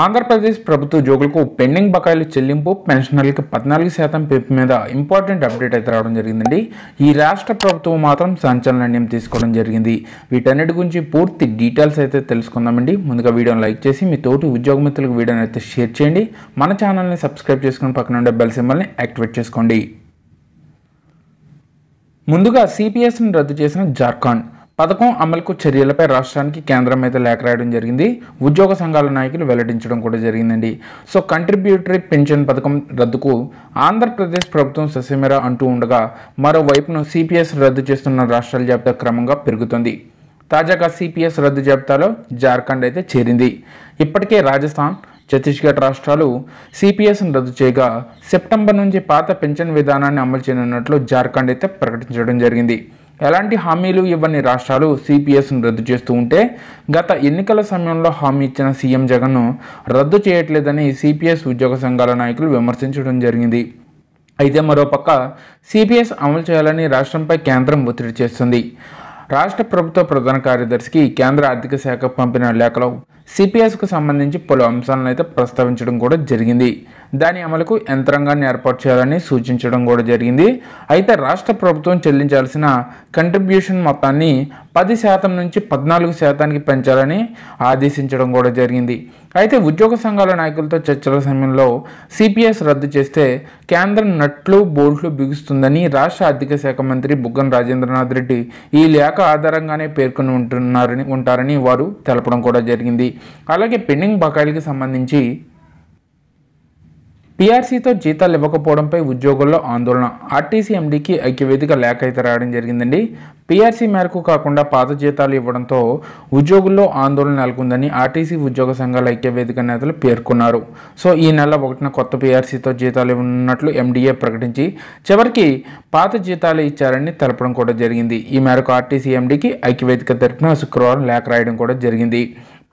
ఆంధ్రప్రదేశ్ ప్రభుత్వ ఉద్యోగులకు పెండింగ్ బకాయిల చెల్లింపు పెన్షనర్లకు పద్నాలుగు శాతం పెంపు మీద ఇంపార్టెంట్ అప్డేట్ అయితే రావడం జరిగిందండి ఈ రాష్ట్ర ప్రభుత్వం మాత్రం సంచలన నిర్ణయం తీసుకోవడం జరిగింది వీటన్నిటి గురించి పూర్తి డీటెయిల్స్ అయితే తెలుసుకుందామండి ముందుగా వీడియోని లైక్ చేసి మీ తోటి ఉద్యోగ మిత్రులకు వీడియోని అయితే షేర్ చేయండి మన ఛానల్ని సబ్స్క్రైబ్ చేసుకుని పక్కన ఉండే బెల్ సింబల్ని యాక్టివేట్ చేసుకోండి ముందుగా సిపిఎస్ని రద్దు చేసిన జార్ఖండ్ పథకం అమలుకు చర్యలపై రాష్ట్రానికి కేంద్రం అయితే లేఖ రాయడం జరిగింది ఉద్యోగ సంఘాల నాయకులు వెల్లడించడం కూడా జరిగిందండి సో కంట్రిబ్యూటరీ పెన్షన్ పథకం రద్దుకు ఆంధ్రప్రదేశ్ ప్రభుత్వం ససేమిరా అంటూ ఉండగా మరోవైపును సిపిఎస్ రద్దు చేస్తున్న రాష్ట్రాల జాబితా క్రమంగా పెరుగుతుంది తాజాగా సిపిఎస్ రద్దు జాబితాలో జార్ఖండ్ అయితే చేరింది ఇప్పటికే రాజస్థాన్ ఛత్తీస్గఢ్ రాష్ట్రాలు సిపిఎస్ను రద్దు చేయగా సెప్టెంబర్ నుంచి పాత పెన్షన్ విధానాన్ని అమలు చేయనున్నట్లు జార్ఖండ్ అయితే ప్రకటించడం జరిగింది ఎలాంటి హామీలు ఇవ్వని రాష్ట్రాలు సిపిఎస్ను రద్దు చేస్తూ ఉంటే గత ఎన్నికల సమయంలో హామీ ఇచ్చిన సీఎం జగన్ను రద్దు చేయట్లేదని సిపిఎస్ ఉద్యోగ సంఘాల నాయకులు విమర్శించడం జరిగింది అయితే మరోపక్క సిపిఎస్ అమలు చేయాలని రాష్ట్రంపై కేంద్రం ఒత్తిడి చేస్తుంది రాష్ట్ర ప్రభుత్వ ప్రధాన కార్యదర్శికి కేంద్ర ఆర్థిక శాఖ పంపిన లేఖలో సిపిఎస్కు సంబంధించి పలు అంశాలను అయితే ప్రస్తావించడం కూడా జరిగింది దాని అమలుకు యంత్రాంగాన్ని ఏర్పాటు చేయాలని సూచించడం కూడా జరిగింది అయితే రాష్ట్ర ప్రభుత్వం చెల్లించాల్సిన కంట్రిబ్యూషన్ మొత్తాన్ని పది శాతం నుంచి పద్నాలుగు శాతానికి పెంచాలని ఆదేశించడం కూడా జరిగింది అయితే ఉద్యోగ సంఘాల నాయకులతో చర్చల సమయంలో సిపిఎస్ రద్దు చేస్తే కేంద్రం నట్లు బోల్ట్లు బిగుస్తుందని రాష్ట్ర ఆర్థిక శాఖ మంత్రి బుగ్గన రాజేంద్రనాథ్ రెడ్డి ఈ లేఖ ఆధారంగానే పేర్కొని ఉంటున్నారని ఉంటారని వారు తెలపడం కూడా జరిగింది అలాగే పెండింగ్ బకాయిలకి సంబంధించి పీఆర్సీతో జీతాలు ఇవ్వకపోవడంపై ఉద్యోగుల్లో ఆందోళన ఆర్టీసీ ఎండీకి ఐక్యవేదిక లేఖ అయితే రాయడం జరిగిందండి పీఆర్సీ మేరకు కాకుండా పాత జీతాలు ఇవ్వడంతో ఉద్యోగుల్లో ఆందోళన నెలకొందని ఆర్టీసీ ఉద్యోగ సంఘాల ఐక్యవేదిక నేతలు పేర్కొన్నారు సో ఈ నెల ఒకటిన కొత్త పీఆర్సీతో జీతాలు ఇవ్వనున్నట్లు ఎండీఏ ప్రకటించి చివరికి పాత జీతాలు ఇచ్చారని తెలపడం కూడా జరిగింది ఈ మేరకు ఆర్టీసీ ఎండీకి ఐక్యవేదిక తరఫున శుక్రవారం లేఖ రాయడం కూడా జరిగింది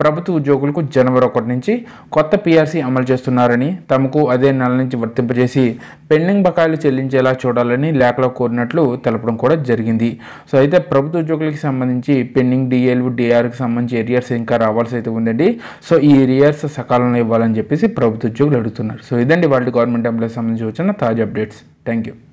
ప్రభుత్వ ఉద్యోగులకు జనవరి ఒకటి నుంచి కొత్త పీఆర్సీ అమలు చేస్తున్నారని తమకు అదే నెల నుంచి వర్తింపజేసి పెండింగ్ బకాయిలు చెల్లించేలా చూడాలని లేఖలో కోరినట్లు తెలపడం కూడా జరిగింది సో అయితే ప్రభుత్వ ఉద్యోగులకు సంబంధించి పెండింగ్ డిఏలు డిఆర్కి సంబంధించి ఏరియర్స్ ఇంకా రావాల్సి అయితే ఉందండి సో ఈ ఏరియర్స్ సకాలంలో ఇవ్వాలని చెప్పేసి ప్రభుత్వ ఉద్యోగులు అడుగుతున్నారు సో ఇదండి వాళ్ళు గవర్నమెంట్ ఎంప్లాయీస్ సంబంధించి వచ్చిన తాజా అప్డేట్స్ థ్యాంక్ యూ